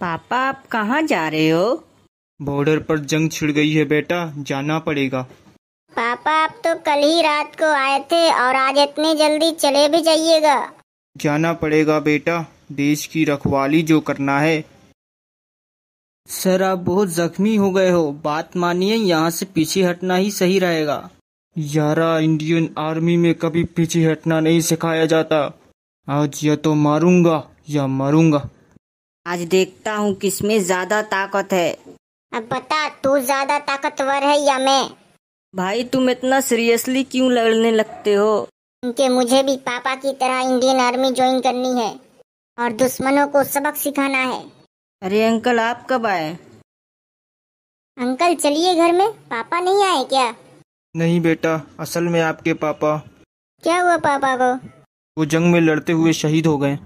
पापा आप कहाँ जा रहे हो बॉर्डर पर जंग छिड़ गई है बेटा जाना पड़ेगा पापा आप तो कल ही रात को आए थे और आज इतनी जल्दी चले भी जाइएगा जाना पड़ेगा बेटा देश की रखवाली जो करना है सर आप बहुत जख्मी हो गए हो बात मानिए यहाँ से पीछे हटना ही सही रहेगा यारा इंडियन आर्मी में कभी पीछे हटना नहीं सिखाया जाता आज या तो मारूंगा या मरूंगा आज देखता हूँ किसमें ज्यादा ताकत है अब बता तू ज्यादा ताकतवर है या मैं भाई तुम इतना सीरियसली क्यों लड़ने लगते हो क्योंकि मुझे भी पापा की तरह इंडियन आर्मी ज्वाइन करनी है और दुश्मनों को सबक सिखाना है अरे अंकल आप कब आए अंकल चलिए घर में पापा नहीं आए क्या नहीं बेटा असल में आपके पापा क्या हुआ पापा को वो जंग में लड़ते हुए शहीद हो गए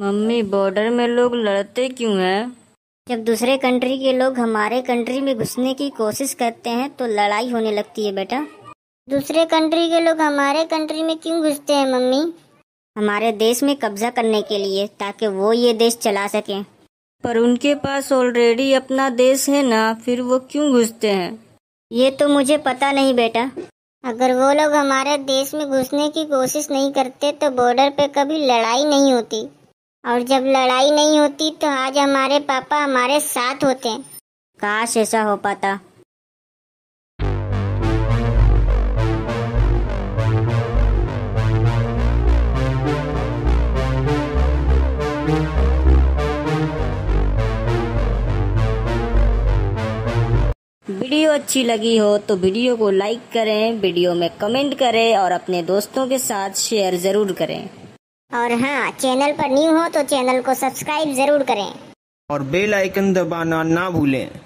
मम्मी बॉर्डर में लोग लड़ते क्यों हैं? जब दूसरे कंट्री के लोग हमारे कंट्री में घुसने की कोशिश करते हैं तो लड़ाई होने लगती है बेटा दूसरे कंट्री के लोग हमारे कंट्री में क्यों घुसते हैं मम्मी हमारे देश में कब्जा करने के लिए ताकि वो ये देश चला सके पर उनके पास ऑलरेडी अपना देश है ना फिर वो क्यों घुसते हैं ये तो मुझे पता नहीं बेटा अगर वो लोग हमारे देश में घुसने की कोशिश नहीं करते तो बॉर्डर पे कभी लड़ाई नहीं होती और जब लड़ाई नहीं होती तो आज हमारे पापा हमारे साथ होते काश ऐसा हो पाता वीडियो अच्छी लगी हो तो वीडियो को लाइक करें वीडियो में कमेंट करें और अपने दोस्तों के साथ शेयर ज़रूर करें और हाँ चैनल पर न्यू हो तो चैनल को सब्सक्राइब जरूर करें और बेल आइकन दबाना ना भूलें